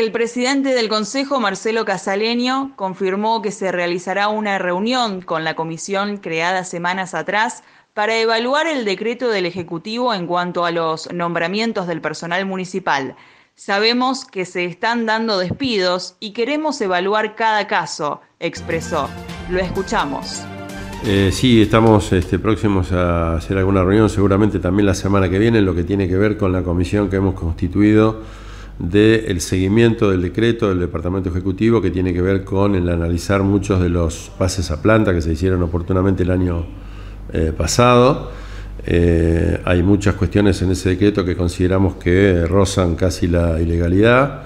El presidente del Consejo, Marcelo Casaleño, confirmó que se realizará una reunión con la comisión creada semanas atrás para evaluar el decreto del Ejecutivo en cuanto a los nombramientos del personal municipal. Sabemos que se están dando despidos y queremos evaluar cada caso, expresó. Lo escuchamos. Eh, sí, estamos este, próximos a hacer alguna reunión, seguramente también la semana que viene, lo que tiene que ver con la comisión que hemos constituido del seguimiento del decreto del Departamento Ejecutivo que tiene que ver con el analizar muchos de los pases a planta que se hicieron oportunamente el año eh, pasado. Eh, hay muchas cuestiones en ese decreto que consideramos que rozan casi la ilegalidad.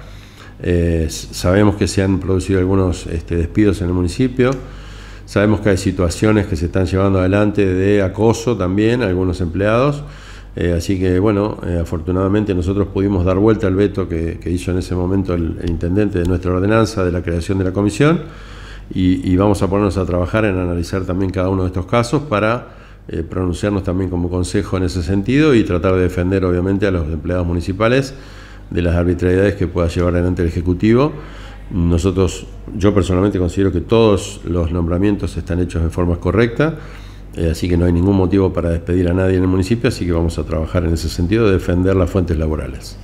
Eh, sabemos que se han producido algunos este, despidos en el municipio. Sabemos que hay situaciones que se están llevando adelante de acoso también a algunos empleados. Eh, así que bueno, eh, afortunadamente nosotros pudimos dar vuelta al veto que, hizo en ese momento el, intendente de nuestra ordenanza de la creación de la comisión y, vamos a ponernos a trabajar en analizar también cada uno de estos casos para eh, pronunciarnos también como consejo en ese sentido y tratar de defender obviamente a los empleados municipales de las arbitrariedades que pueda llevar adelante el Ejecutivo. Nosotros, yo personalmente considero que todos los nombramientos están hechos de forma correcta. Eh, así que no hay ningún motivo para despedir a nadie en el municipio, así que vamos a trabajar en ese sentido de defender las fuentes laborales.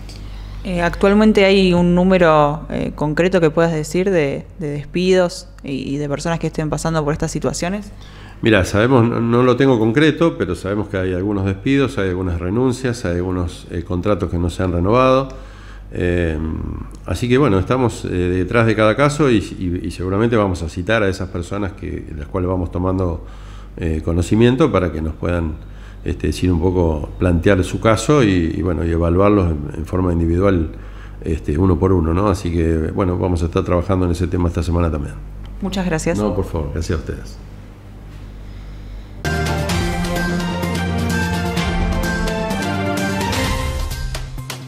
Eh, ¿Actualmente hay un número eh, concreto que puedas decir de, despidos y, de personas que estén pasando por estas situaciones? Mira, sabemos, no, lo tengo concreto, pero sabemos que hay algunos despidos, hay algunas renuncias, hay algunos contratos que no se han renovado. así que bueno, estamos detrás de cada caso y, seguramente vamos a citar a esas personas que, las cuales vamos tomando eh, conocimiento para que nos puedan decir este, un poco, plantear su caso y, bueno, y evaluarlos en, forma individual este, uno por uno, ¿no? Así que bueno, vamos a estar trabajando en ese tema esta semana también. Muchas gracias. No, por favor, gracias a ustedes.